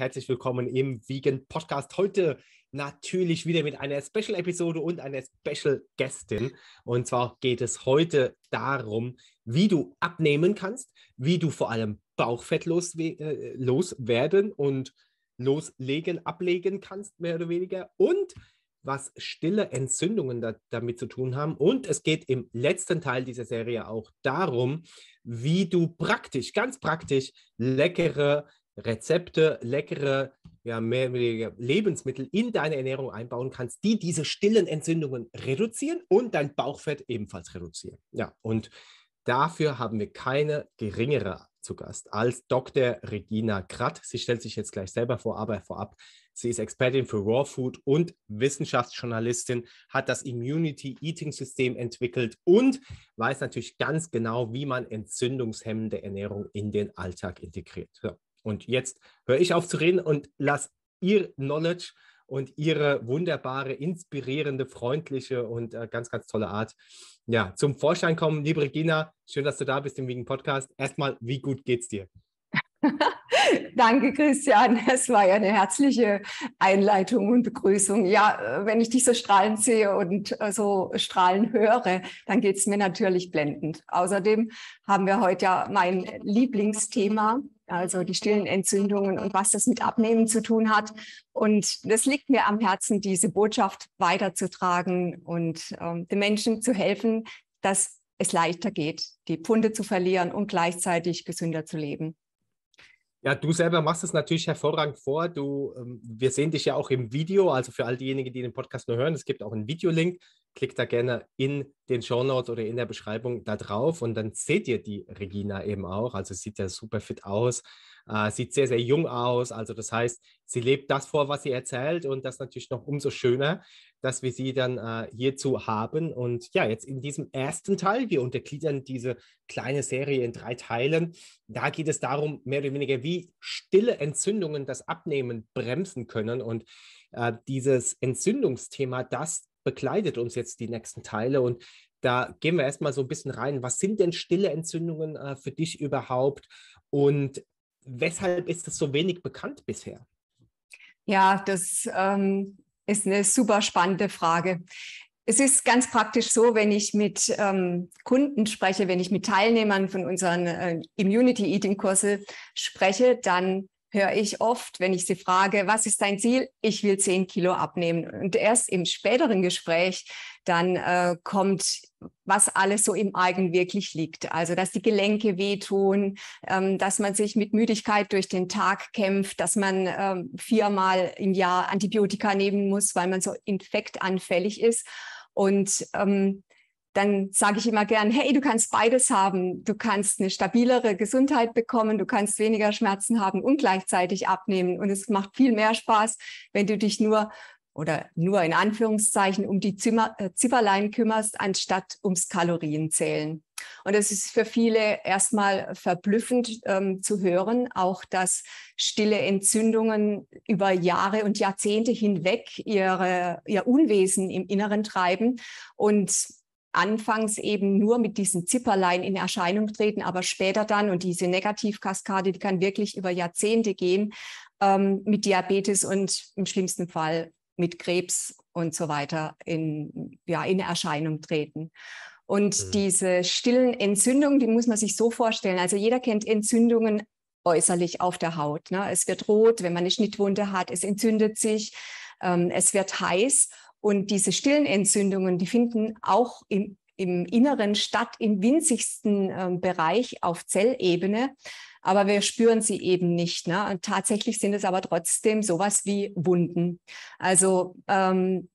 Herzlich willkommen im Vegan Podcast. Heute natürlich wieder mit einer Special-Episode und einer Special-Gästin. Und zwar geht es heute darum, wie du abnehmen kannst, wie du vor allem Bauchfett los, äh, loswerden und loslegen, ablegen kannst, mehr oder weniger. Und was stille Entzündungen da, damit zu tun haben. Und es geht im letzten Teil dieser Serie auch darum, wie du praktisch, ganz praktisch leckere Rezepte, leckere ja, mehr, mehr Lebensmittel in deine Ernährung einbauen kannst, die diese stillen Entzündungen reduzieren und dein Bauchfett ebenfalls reduzieren. Ja, und dafür haben wir keine geringere zu Gast als Dr. Regina Kratt. Sie stellt sich jetzt gleich selber vor, aber vorab, sie ist Expertin für Raw Food und Wissenschaftsjournalistin, hat das Immunity Eating System entwickelt und weiß natürlich ganz genau, wie man entzündungshemmende Ernährung in den Alltag integriert. Ja. Und jetzt höre ich auf zu reden und lass ihr Knowledge und ihre wunderbare, inspirierende, freundliche und äh, ganz, ganz tolle Art ja, zum Vorschein kommen. Liebe Regina, schön, dass du da bist im Wegen Podcast. Erstmal, wie gut geht's dir? Danke, Christian. Es war ja eine herzliche Einleitung und Begrüßung. Ja, äh, wenn ich dich so strahlen sehe und äh, so strahlen höre, dann geht es mir natürlich blendend. Außerdem haben wir heute ja mein Lieblingsthema, also die stillen Entzündungen und was das mit Abnehmen zu tun hat. Und das liegt mir am Herzen, diese Botschaft weiterzutragen und ähm, den Menschen zu helfen, dass es leichter geht, die Pfunde zu verlieren und gleichzeitig gesünder zu leben. Ja, du selber machst es natürlich hervorragend vor. Du, ähm, wir sehen dich ja auch im Video, also für all diejenigen, die den Podcast nur hören, es gibt auch einen Videolink klickt da gerne in den Show Notes oder in der Beschreibung da drauf und dann seht ihr die Regina eben auch. Also sieht ja super fit aus, äh, sieht sehr, sehr jung aus. Also das heißt, sie lebt das vor, was sie erzählt und das natürlich noch umso schöner, dass wir sie dann äh, hierzu haben. Und ja, jetzt in diesem ersten Teil, wir untergliedern diese kleine Serie in drei Teilen. Da geht es darum, mehr oder weniger, wie stille Entzündungen das Abnehmen bremsen können und äh, dieses Entzündungsthema, das begleitet uns jetzt die nächsten Teile. Und da gehen wir erstmal so ein bisschen rein. Was sind denn stille Entzündungen äh, für dich überhaupt? Und weshalb ist das so wenig bekannt bisher? Ja, das ähm, ist eine super spannende Frage. Es ist ganz praktisch so, wenn ich mit ähm, Kunden spreche, wenn ich mit Teilnehmern von unseren äh, Immunity Eating Kurse spreche, dann höre ich oft, wenn ich sie frage, was ist dein Ziel? Ich will zehn Kilo abnehmen. Und erst im späteren Gespräch dann äh, kommt, was alles so im Eigen wirklich liegt. Also, dass die Gelenke wehtun, ähm, dass man sich mit Müdigkeit durch den Tag kämpft, dass man ähm, viermal im Jahr Antibiotika nehmen muss, weil man so infektanfällig ist. Und ähm, dann sage ich immer gern, hey, du kannst beides haben. Du kannst eine stabilere Gesundheit bekommen, du kannst weniger Schmerzen haben und gleichzeitig abnehmen. Und es macht viel mehr Spaß, wenn du dich nur oder nur in Anführungszeichen um die Zimmer, äh, Zipperlein kümmerst, anstatt ums Kalorienzählen. Und es ist für viele erstmal verblüffend ähm, zu hören, auch dass stille Entzündungen über Jahre und Jahrzehnte hinweg ihre, ihr Unwesen im Inneren treiben und anfangs eben nur mit diesen Zipperlein in Erscheinung treten, aber später dann, und diese Negativkaskade, die kann wirklich über Jahrzehnte gehen, ähm, mit Diabetes und im schlimmsten Fall mit Krebs und so weiter in, ja, in Erscheinung treten. Und mhm. diese stillen Entzündungen, die muss man sich so vorstellen. Also jeder kennt Entzündungen äußerlich auf der Haut. Ne? Es wird rot, wenn man eine Schnittwunde hat, es entzündet sich, ähm, es wird heiß. Und diese stillen Entzündungen, die finden auch im, im Inneren statt, im winzigsten äh, Bereich auf Zellebene. Aber wir spüren sie eben nicht. Ne? tatsächlich sind es aber trotzdem sowas wie Wunden. Also ähm,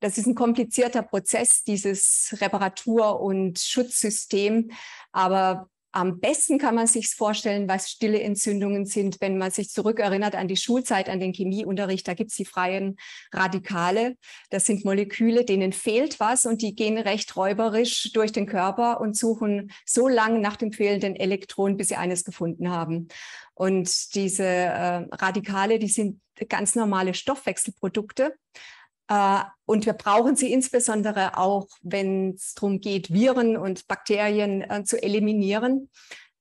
das ist ein komplizierter Prozess, dieses Reparatur- und Schutzsystem. Aber am besten kann man sich vorstellen, was stille Entzündungen sind, wenn man sich zurückerinnert an die Schulzeit, an den Chemieunterricht. Da gibt es die freien Radikale. Das sind Moleküle, denen fehlt was und die gehen recht räuberisch durch den Körper und suchen so lange nach dem fehlenden Elektron, bis sie eines gefunden haben. Und diese äh, Radikale, die sind ganz normale Stoffwechselprodukte, äh, und wir brauchen sie insbesondere auch, wenn es darum geht, Viren und Bakterien äh, zu eliminieren.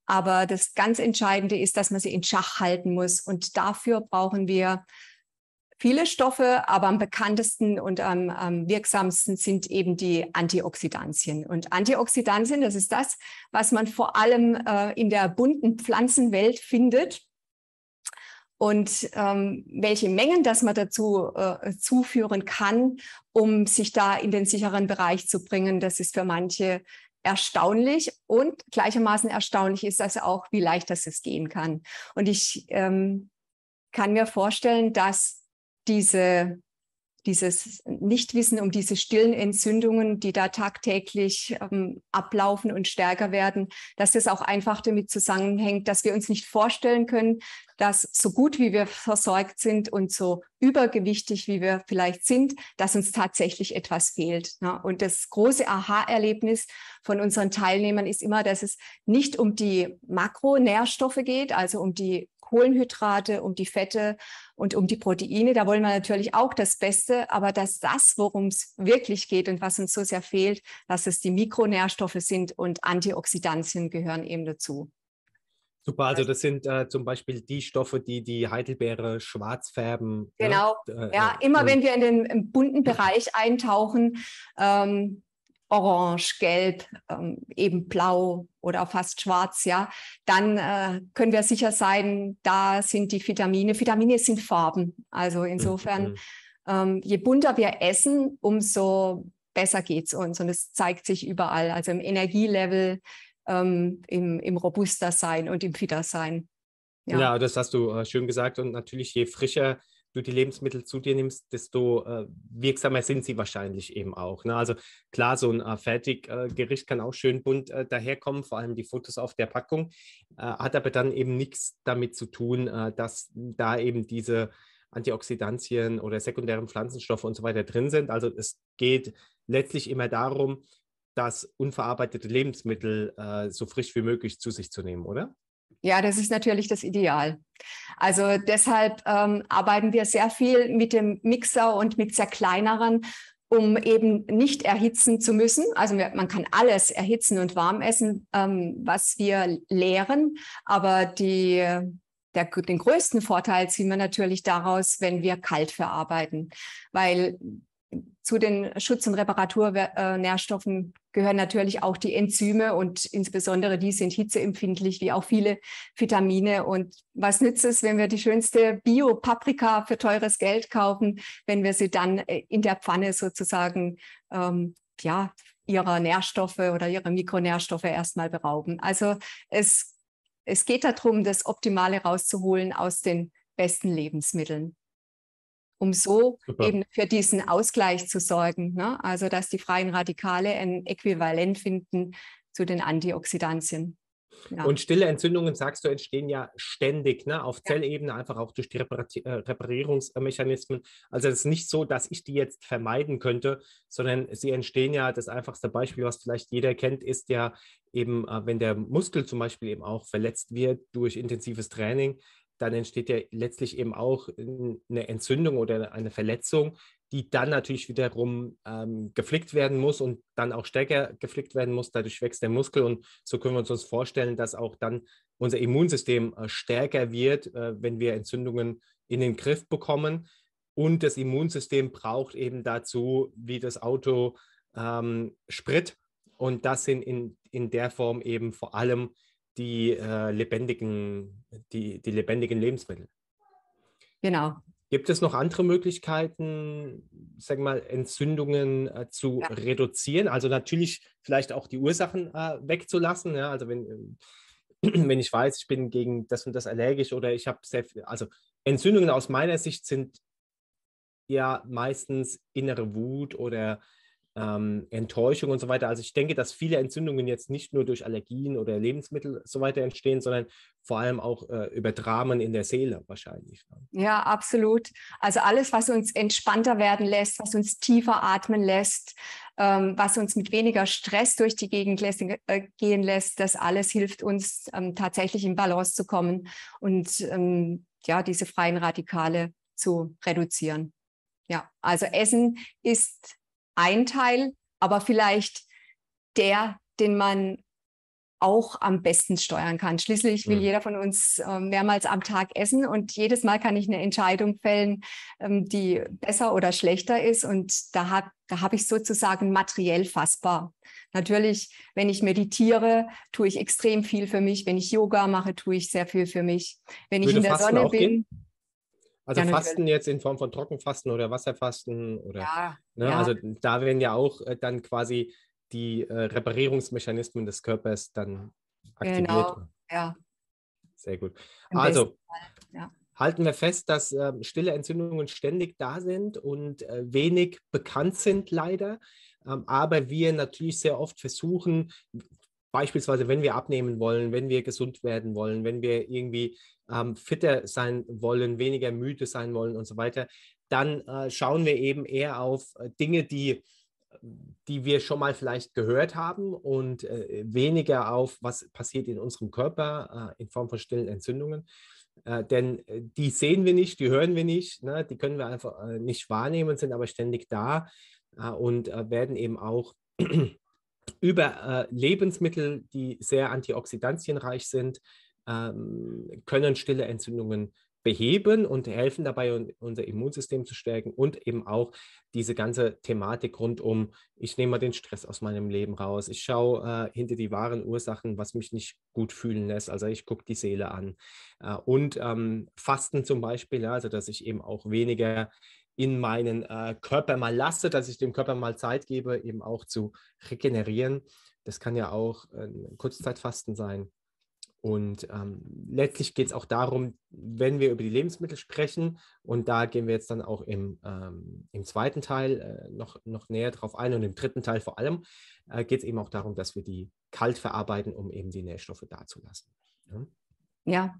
Aber das ganz Entscheidende ist, dass man sie in Schach halten muss. Und dafür brauchen wir viele Stoffe, aber am bekanntesten und am, am, wirksamsten sind eben die Antioxidantien. Und Antioxidantien, das ist das, was man vor allem äh, in der bunten Pflanzenwelt findet und ähm, welche Mengen das man dazu äh, zuführen kann, um sich da in den sicheren Bereich zu bringen. Das ist für manche erstaunlich und gleichermaßen erstaunlich ist das auch, wie leicht das es gehen kann. Und ich ähm, kann mir vorstellen, dass diese dieses Nichtwissen um diese stillen Entzündungen, die da tagtäglich ähm, ablaufen und stärker werden, dass das auch einfach damit zusammenhängt, dass wir uns nicht vorstellen können, dass so gut wie wir versorgt sind und so übergewichtig wie wir vielleicht sind, dass uns tatsächlich etwas fehlt. Ne? Und das große Aha-Erlebnis von unseren Teilnehmern ist immer, dass es nicht um die Makronährstoffe geht, also um die Kohlenhydrate, um die Fette und um die Proteine. Da wollen wir natürlich auch das Beste, aber dass das, worum es wirklich geht und was uns so sehr fehlt, dass es die Mikronährstoffe sind und Antioxidantien gehören eben dazu. Super, also das sind äh, zum Beispiel die Stoffe, die die Heidelbeere schwarz färben. Ne? Genau, ne? ja, immer mhm. wenn wir in den bunten Bereich eintauchen, ähm, orange, gelb, ähm, eben blau oder fast schwarz, ja, dann äh, können wir sicher sein, da sind die Vitamine. Vitamine sind Farben. Also mhm, insofern, mhm. ähm, je bunter wir essen, umso besser geht es uns. Und es zeigt sich überall, also im Energielevel, ähm, im, im robuster Sein und im fitter Sein. Ja. ja. Genau, das hast du äh, schön gesagt. Und natürlich, je frischer du die Lebensmittel zu dir nimmst, desto äh, wirksamer sind sie wahrscheinlich eben auch. Ne? Also klar, so ein äh, Fertiggericht kann auch schön bunt äh, daherkommen, vor allem die Fotos auf der Packung, äh, hat aber dann eben nichts damit zu tun, äh, dass da eben diese Antioxidantien oder sekundären Pflanzenstoffe und so weiter drin sind. Also es geht letztlich immer darum, das unverarbeitete Lebensmittel äh, so frisch wie möglich zu sich zu nehmen, oder? Ja, das ist natürlich das Ideal. Also deshalb ähm, arbeiten wir sehr viel mit dem Mixer und mit Zerkleinerern, um eben nicht erhitzen zu müssen. Also man kann alles erhitzen und warm essen, ähm, was wir leeren, aber die, der, den größten Vorteil ziehen wir natürlich daraus, wenn wir kalt verarbeiten, weil zu den Schutz- und Reparaturnährstoffen gehören natürlich auch die Enzyme und insbesondere die sind hitzeempfindlich, wie auch viele Vitamine. Und was nützt es, wenn wir die schönste Bio-Paprika für teures Geld kaufen, wenn wir sie dann äh, in der Pfanne sozusagen ähm, ja, ihrer Nährstoffe oder ihrer Mikronährstoffe erstmal berauben? Also es, es geht darum, das Optimale rauszuholen aus den besten Lebensmitteln um so Super. eben für diesen Ausgleich zu sorgen. Ne? Also dass die freien Radikale ein Äquivalent finden zu den Antioxidantien. Ja. Und stille Entzündungen, sagst du, entstehen ja ständig, ne? auf ja. Zellebene, einfach auch durch die äh, Reparierungsmechanismen. Also es ist nicht so, dass ich die jetzt vermeiden könnte, sondern sie entstehen ja, das einfachste Beispiel, was vielleicht jeder kennt, ist ja eben, äh, wenn der Muskel zum Beispiel eben auch verletzt wird durch intensives Training, dann entsteht ja letztlich eben auch äh, eine Entzündung oder eine Verletzung, die dann natürlich wiederum ähm, geflickt werden muss und dann auch stärker geflickt werden muss. Dadurch wächst der Muskel und so können wir uns, vorstellen, dass auch dann unser Immunsystem äh, stärker wird, äh, wenn wir Entzündungen in den Griff bekommen. Und das Immunsystem braucht eben dazu, wie das Auto, ähm, Sprit. Und das sind in, in der Form eben vor allem die, äh, lebendigen, die, die lebendigen Lebensmittel. Genau. Gibt es noch andere Möglichkeiten, sag mal, Entzündungen äh, zu ja. reduzieren? Also natürlich vielleicht auch die Ursachen äh, wegzulassen. Ja? Also wenn, wenn ich weiß, ich bin gegen das und das allergisch oder ich habe sehr viel, also Entzündungen aus meiner Sicht sind ja meistens innere Wut oder ähm, Enttäuschung und so weiter. Also ich denke, dass viele Entzündungen jetzt nicht nur durch Allergien oder Lebensmittel so weiter entstehen, sondern vor allem auch äh, über Dramen in der Seele wahrscheinlich. Ne? Ja, absolut. Also alles, was uns entspannter werden lässt, was uns tiefer atmen lässt, ähm, was uns mit weniger Stress durch die Gegend lässt, äh, gehen lässt, das alles hilft uns ähm, tatsächlich in Balance zu kommen und ähm, ja, diese freien Radikale zu reduzieren. Ja, also Essen ist ein Teil, aber vielleicht der, den man auch am besten steuern kann. Schließlich will mhm. jeder von uns äh, mehrmals am Tag essen und jedes Mal kann ich eine Entscheidung fällen, ähm, die besser oder schlechter ist. Und da habe da hab ich sozusagen materiell fassbar. Natürlich, wenn ich meditiere, tue ich extrem viel für mich. Wenn ich Yoga mache, tue ich sehr viel für mich. Wenn Würde ich in der Sonne bin. Gehen? Also ja, Fasten jetzt in Form von Trockenfasten oder Wasserfasten oder ja, ne? ja. also da werden ja auch äh, dann quasi die äh, Reparierungsmechanismen des Körpers dann genau, aktiviert. Genau, ja. Sehr gut. Im also ja. halten wir fest, dass äh, stille Entzündungen ständig da sind und äh, wenig bekannt sind leider ähm, aber wir natürlich sehr oft versuchen, beispielsweise, wenn wir abnehmen wollen, wenn wir gesund werden wollen, wenn wir irgendwie ähm, fitter sein wollen, weniger müde sein wollen und so weiter, dann äh, schauen wir eben eher auf äh, Dinge, die die wir schon mal vielleicht gehört haben und äh, weniger auf, was passiert in unserem Körper äh, in Form von stillen Entzündungen. Äh, denn äh, die sehen wir nicht, die hören wir nicht, ne? die können wir einfach äh, nicht wahrnehmen, sind aber ständig da und werden eben auch über äh, Lebensmittel, die sehr antioxidantienreich sind, ähm, können stille Entzündungen beheben und helfen dabei, unser Immunsystem zu stärken und eben auch diese ganze Thematik rund um, ich nehme mal den Stress aus meinem Leben raus, ich schaue äh, hinter die wahren Ursachen, was mich nicht gut fühlen lässt, also ich gucke die Seele an. Äh, und ähm, Fasten zum Beispiel, ja, also dass ich eben auch weniger in meinen äh, Körper mal lasse, dass ich dem Körper mal Zeit gebe, eben auch zu regenerieren. Das kann ja auch ein äh, Kurzzeitfasten sein. Und ähm, letztlich geht es auch darum, wenn wir über die Lebensmittel sprechen, und da gehen wir jetzt dann auch im, ähm, im zweiten Teil äh, noch, noch näher drauf ein und im dritten Teil vor allem, äh, geht es eben auch darum, dass wir die kalt verarbeiten, um eben die Nährstoffe dazulassen. Ja, ja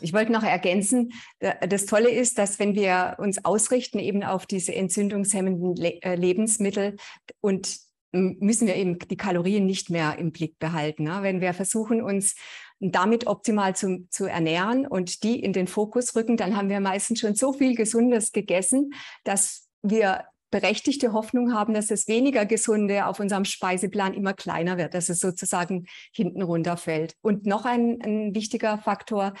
ich wollte noch ergänzen, das Tolle ist, dass wenn wir uns ausrichten eben auf diese entzündungshemmenden äh, Lebensmittel und müssen wir eben die Kalorien nicht mehr im Blick behalten. Ne? Wenn wir versuchen, uns damit optimal zu, zu ernähren und die in den Fokus rücken, dann haben wir meistens schon so viel Gesundes gegessen, dass wir berechtigte Hoffnung haben, dass das weniger Gesunde auf unserem Speiseplan immer kleiner wird, dass es sozusagen hinten runterfällt. Und noch ein, ein wichtiger Faktor,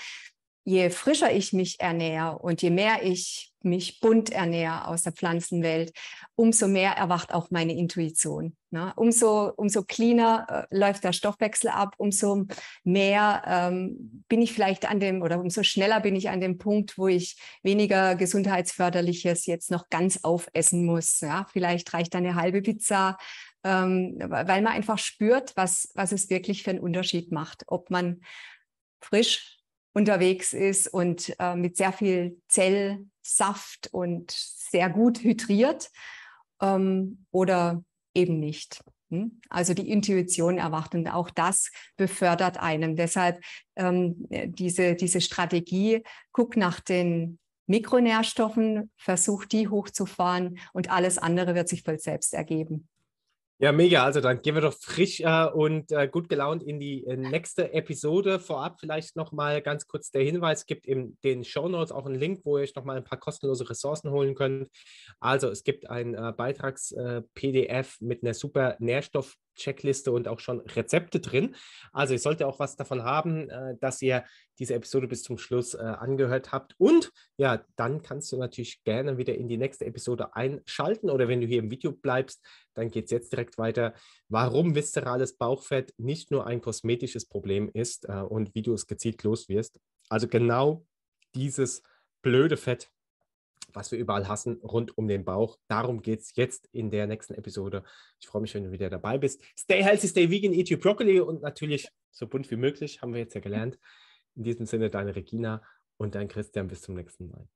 je frischer ich mich ernähre und je mehr ich mich bunt ernähre aus der Pflanzenwelt, umso mehr erwacht auch meine Intuition. Ne? Umso, umso cleaner äh, läuft der Stoffwechsel ab, umso mehr ähm, bin ich vielleicht an dem oder umso schneller bin ich an dem Punkt, wo ich weniger gesundheitsförderliches jetzt noch ganz aufessen muss. Ja? Vielleicht reicht eine halbe Pizza, ähm, weil man einfach spürt, was, was es wirklich für einen Unterschied macht, ob man frisch unterwegs ist und äh, mit sehr viel Zellsaft und sehr gut hydriert ähm, oder eben nicht. Hm? Also die Intuition erwacht und auch das befördert einem. Deshalb ähm, diese, diese Strategie, guck nach den Mikronährstoffen, versuch die hochzufahren und alles andere wird sich voll selbst ergeben. Ja, mega. Also dann gehen wir doch frisch äh, und äh, gut gelaunt in die äh, nächste Episode. Vorab vielleicht nochmal ganz kurz der Hinweis, es gibt in den Shownotes auch einen Link, wo ihr euch nochmal ein paar kostenlose Ressourcen holen könnt. Also es gibt ein äh, Beitrags-PDF äh, mit einer super Nährstoff- Checkliste und auch schon Rezepte drin. Also ihr solltet auch was davon haben, äh, dass ihr diese Episode bis zum Schluss äh, angehört habt. Und ja, dann kannst du natürlich gerne wieder in die nächste Episode einschalten oder wenn du hier im Video bleibst, dann geht es jetzt direkt weiter, warum viszerales Bauchfett nicht nur ein kosmetisches Problem ist äh, und wie du es gezielt los wirst. Also genau dieses blöde Fett was wir überall hassen, rund um den Bauch. Darum geht es jetzt in der nächsten Episode. Ich freue mich, wenn du wieder dabei bist. Stay healthy, stay vegan, eat your broccoli und natürlich so bunt wie möglich, haben wir jetzt ja gelernt. In diesem Sinne, deine Regina und dein Christian. Bis zum nächsten Mal.